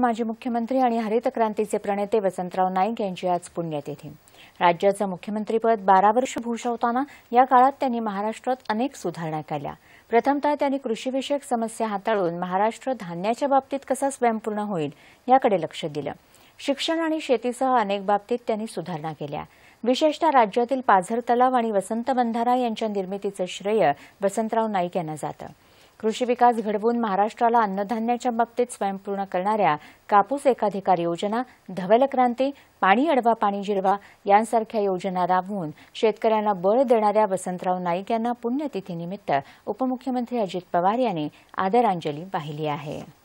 माजी मुख्यमंत्री आणि हरित क्रांतीचे प्रणेते वसंतराव नाईक यांची आज पुण्यतिथी राज्याचं मुख्यमंत्रीपद बारा वर्ष भूषवताना या काळात त्यांनी महाराष्ट्रात अनेक सुधारणा केल्या प्रथमत त्यांनी कृषीविषयक समस्या हाताळून महाराष्ट्र धान्याच्या बाबतीत कसा स्वयंपूर्ण होईल याकडे लक्ष दिलं शिक्षण आणि शेतीसह अनेक बाबतीत त्यांनी सुधारणा केल्या विशेषतः राज्यातील पाझर तलाव आणि वसंत बंधारा यांच्या निर्मितीचं श्रेय वसंतराव नाईक यांना जातं कृषी विकास घडवून महाराष्ट्राला अन्नधान्याच्या बाबतीत स्वयंपूर्ण करणाऱ्या कापूस एकाधिकार योजना धवल क्रांती पाणी अडवा पाणी जिरवा यांसारख्या योजना राबवून शेतकऱ्यांना बळ देणाऱ्या वसंतराव नाईक यांना पुण्यतिथीनिमित्त उपमुख्यमंत्री अजित पवार यांनी आदरांजली वाहिली आहे